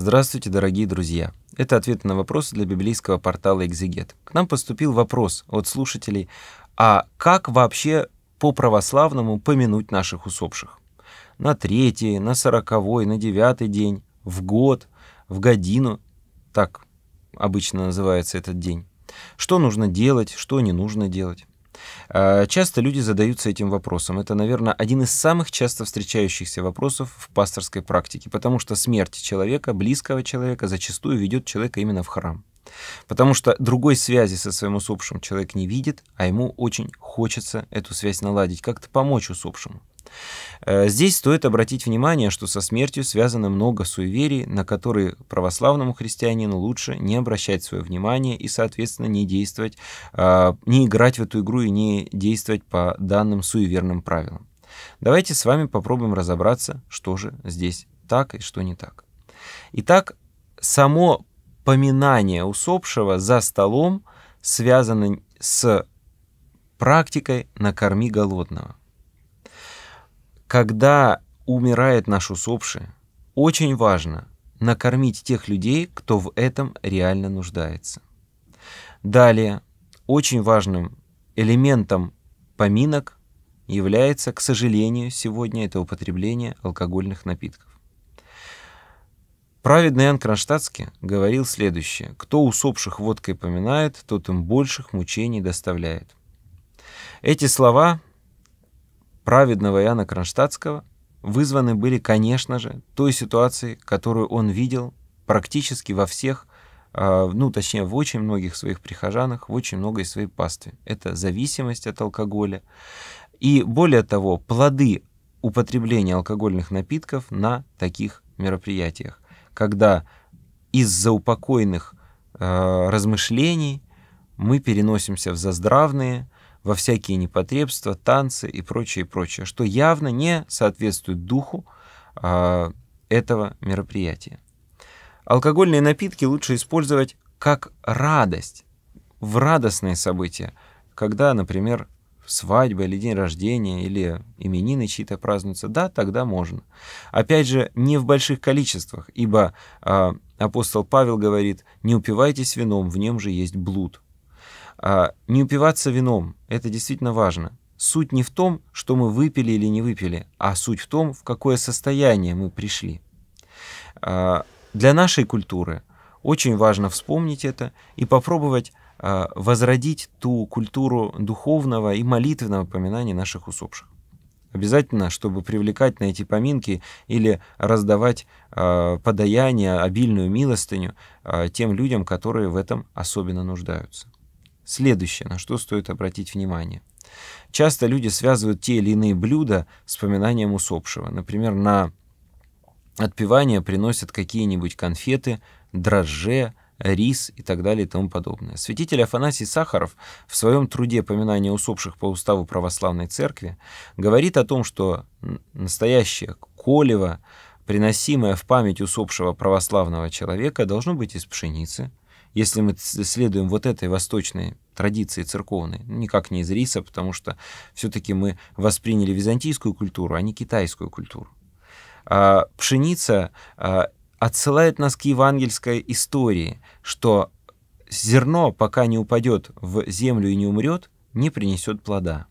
Здравствуйте, дорогие друзья! Это ответы на вопросы для библейского портала «Экзегет». К нам поступил вопрос от слушателей, а как вообще по-православному помянуть наших усопших? На третий, на сороковой, на девятый день, в год, в годину, так обычно называется этот день. Что нужно делать, что не нужно делать. Э, часто люди задаются этим вопросом. Это, наверное, один из самых часто встречающихся вопросов в пасторской практике, потому что смерть человека, близкого человека, зачастую ведет человека именно в храм. Потому что другой связи со своим усопшим человек не видит, а ему очень хочется эту связь наладить, как-то помочь усопшему. Э, здесь стоит обратить внимание, что со смертью связано много суеверий, на которые православному христианину лучше не обращать свое внимание и, соответственно, не действовать, э, не играть в эту игру и не действовать по данным суеверным правилам. Давайте с вами попробуем разобраться, что же здесь так и что не так. Итак, само поминание усопшего за столом связано с практикой «накорми голодного». Когда умирает наш усопший, очень важно накормить тех людей, кто в этом реально нуждается. Далее, очень важным элементом поминок является, к сожалению, сегодня это употребление алкогольных напитков. Праведный Иоанн Кронштадтский говорил следующее. «Кто усопших водкой поминает, тот им больших мучений доставляет». Эти слова праведного Иоанна Кронштадтского вызваны были, конечно же, той ситуацией, которую он видел практически во всех, а, ну, точнее, в очень многих своих прихожанах, в очень многой своей пастве. Это зависимость от алкоголя. И более того, плоды употребления алкогольных напитков на таких мероприятиях когда из-за упокойных э, размышлений мы переносимся в заздравные, во всякие непотребства, танцы и прочее, прочее, что явно не соответствует духу э, этого мероприятия. Алкогольные напитки лучше использовать как радость, в радостные события, когда, например, свадьба или день рождения, или именины чьи-то празднуются, да, тогда можно. Опять же, не в больших количествах, ибо э, апостол Павел говорит, не упивайтесь вином, в нем же есть блуд. Э, не упиваться вином, это действительно важно. Суть не в том, что мы выпили или не выпили, а суть в том, в какое состояние мы пришли. Э, для нашей культуры очень важно вспомнить это и попробовать Э, возродить ту культуру духовного и молитвенного поминания наших усопших. Обязательно, чтобы привлекать на эти поминки или раздавать э, подаяние, обильную милостыню э, тем людям, которые в этом особенно нуждаются. Следующее, на что стоит обратить внимание. Часто люди связывают те или иные блюда с поминанием усопшего. Например, на отпевание приносят какие-нибудь конфеты, дрожжи, рис и так далее и тому подобное. Святитель Афанасий Сахаров в своем труде «Поминание усопших по уставу православной церкви» говорит о том, что настоящее колево, приносимое в память усопшего православного человека, должно быть из пшеницы, если мы следуем вот этой восточной традиции церковной, ну, никак не из риса, потому что все-таки мы восприняли византийскую культуру, а не китайскую культуру. А пшеница а, отсылает нас к евангельской истории, что зерно, пока не упадет в землю и не умрет, не принесет плода.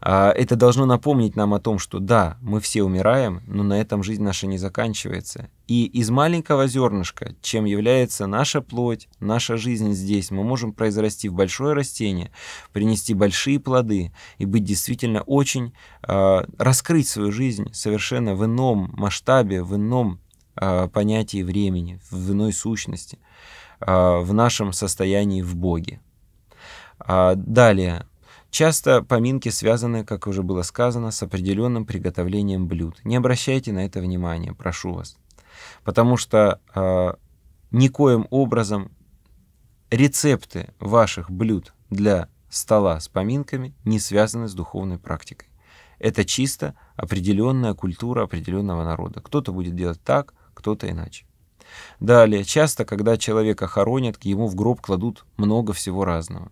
А, это должно напомнить нам о том, что да, мы все умираем, но на этом жизнь наша не заканчивается. И из маленького зернышка, чем является наша плоть, наша жизнь здесь, мы можем произрасти в большое растение, принести большие плоды и быть действительно очень, а, раскрыть свою жизнь совершенно в ином масштабе, в ином а, понятии времени, в иной сущности, а, в нашем состоянии в Боге. А, далее. Часто поминки связаны, как уже было сказано, с определенным приготовлением блюд. Не обращайте на это внимания, прошу вас. Потому что э, никоим образом рецепты ваших блюд для стола с поминками не связаны с духовной практикой. Это чисто определенная культура определенного народа. Кто-то будет делать так, кто-то иначе. Далее, часто, когда человека хоронят, к ему в гроб кладут много всего разного.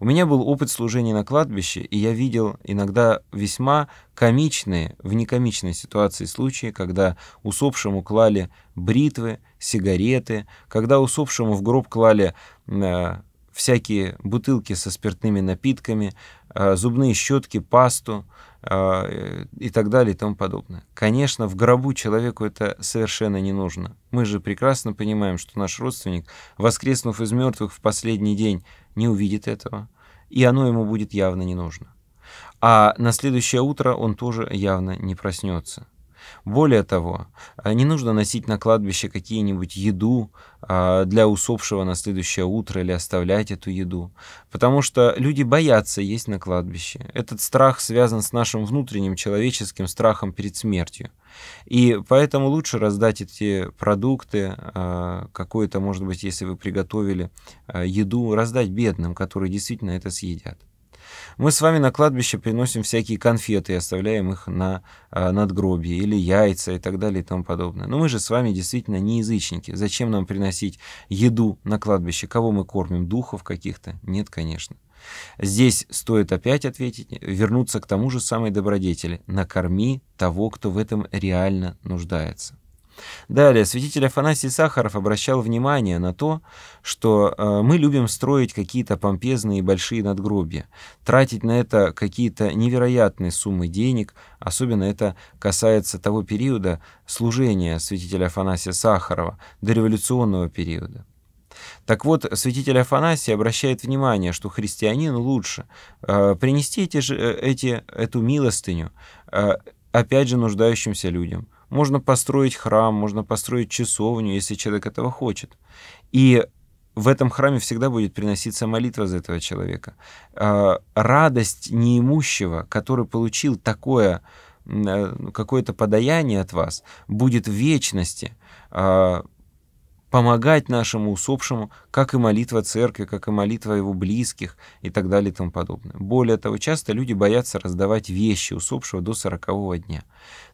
У меня был опыт служения на кладбище, и я видел иногда весьма комичные, в некомичной ситуации случаи, когда усопшему клали бритвы, сигареты, когда усопшему в гроб клали э, всякие бутылки со спиртными напитками, э, зубные щетки, пасту, а, э, и так далее и тому подобное. Конечно, в гробу человеку это совершенно не нужно. Мы же прекрасно понимаем, что наш родственник, воскреснув из мертвых в последний день, не увидит этого, и оно ему будет явно не нужно. А на следующее утро он тоже явно не проснется. Более того, э, не нужно носить на кладбище какие-нибудь еду а, для усопшего на следующее утро или оставлять эту еду, потому что люди боятся есть на кладбище. Этот страх связан с нашим внутренним человеческим страхом перед смертью. И поэтому лучше раздать эти продукты, а, какой-то, может быть, если вы приготовили а, еду, раздать бедным, которые действительно это съедят. Мы с вами на кладбище приносим всякие конфеты и оставляем их на э, надгробье, или яйца и так далее и тому подобное. Но мы же с вами действительно не язычники. Зачем нам приносить еду на кладбище? Кого мы кормим? Духов каких-то? Нет, конечно. Здесь стоит опять ответить, вернуться к тому же самой добродетели. Накорми того, кто в этом реально нуждается. Далее, святитель Афанасий Сахаров обращал внимание на то, что э, мы любим строить какие-то помпезные и большие надгробия, тратить на это какие-то невероятные суммы денег, особенно это касается того периода служения святителя Афанасия Сахарова, дореволюционного периода. Так вот, святитель Афанасий обращает внимание, что христианин лучше э, принести эти, э, эти, эту милостыню, э, опять же, нуждающимся людям – можно построить храм, можно построить часовню, если человек этого хочет. И в этом храме всегда будет приноситься молитва за этого человека. А, радость неимущего, который получил такое э, какое-то подаяние от вас, будет в вечности а, помогать нашему усопшему, как и молитва церкви, как и молитва его близких и так далее и тому подобное. Более того, часто люди боятся раздавать вещи усопшего до сорокового дня.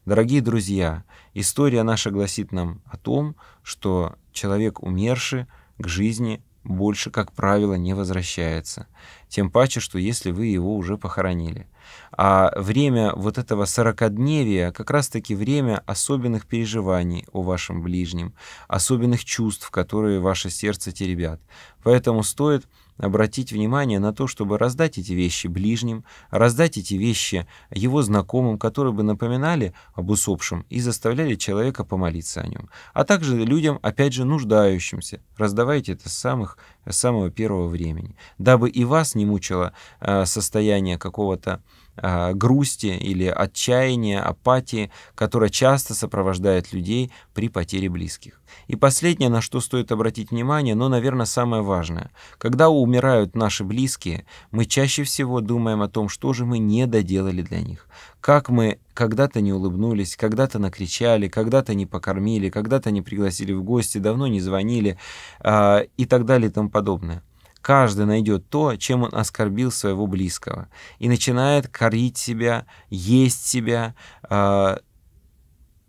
Дорогие друзья, история наша гласит нам о том, что человек умерший к жизни больше, как правило, не возвращается. Тем паче, что если вы его уже похоронили. А время вот этого сорокодневия как раз-таки время особенных переживаний о вашем ближнем, особенных чувств, которые ваше сердце теребят. Поэтому стоит обратить внимание на то, чтобы раздать эти вещи ближним, раздать эти вещи его знакомым, которые бы напоминали об усопшем и заставляли человека помолиться о нем, а также людям, опять же, нуждающимся. Раздавайте это с, самых, с самого первого времени, дабы и вас не мучило э, состояние какого-то Э, грусти или отчаяния, апатии, которая часто сопровождает людей при потере близких. И последнее, на что стоит обратить внимание, но, наверное, самое важное. Когда умирают наши близкие, мы чаще всего думаем о том, что же мы не доделали для них, как мы когда-то не улыбнулись, когда-то накричали, когда-то не покормили, когда-то не пригласили в гости, давно не звонили э, и так далее и тому подобное. Каждый найдет то, чем он оскорбил своего близкого, и начинает корить себя, есть себя. А,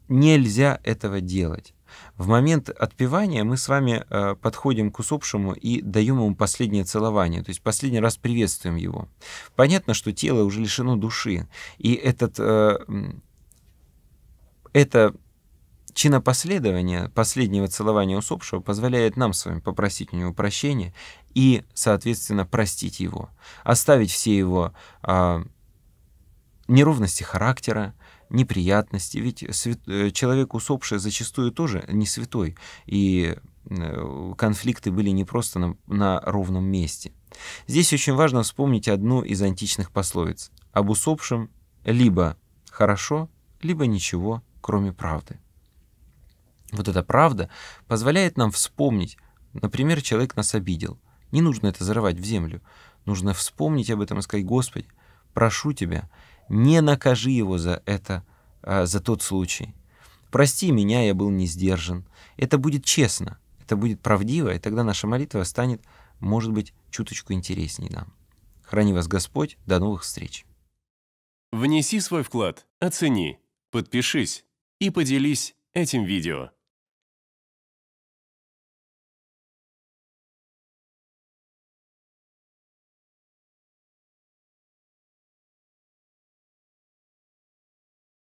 нельзя этого делать. В момент отпевания мы с вами а, подходим к усопшему и даем ему последнее целование, то есть последний раз приветствуем его. Понятно, что тело уже лишено души, и этот, а, это Чинопоследование последнего целования усопшего позволяет нам с вами попросить у него прощения и, соответственно, простить его, оставить все его э, неровности характера, неприятности. Ведь свят... Э, человек усопший зачастую тоже не святой, и э, конфликты были не просто на, на ровном месте. Здесь очень важно вспомнить одну из античных пословиц. Об усопшем либо хорошо, либо ничего, кроме правды вот эта правда позволяет нам вспомнить, например, человек нас обидел. Не нужно это зарывать в землю. Нужно вспомнить об этом и сказать, Господи, прошу Тебя, не накажи его за это, а, за тот случай. Прости меня, я был не сдержан. Это будет честно, это будет правдиво, и тогда наша молитва станет, может быть, чуточку интереснее. нам. Храни вас Господь, до новых встреч. Внеси свой вклад, оцени, подпишись и поделись этим видео.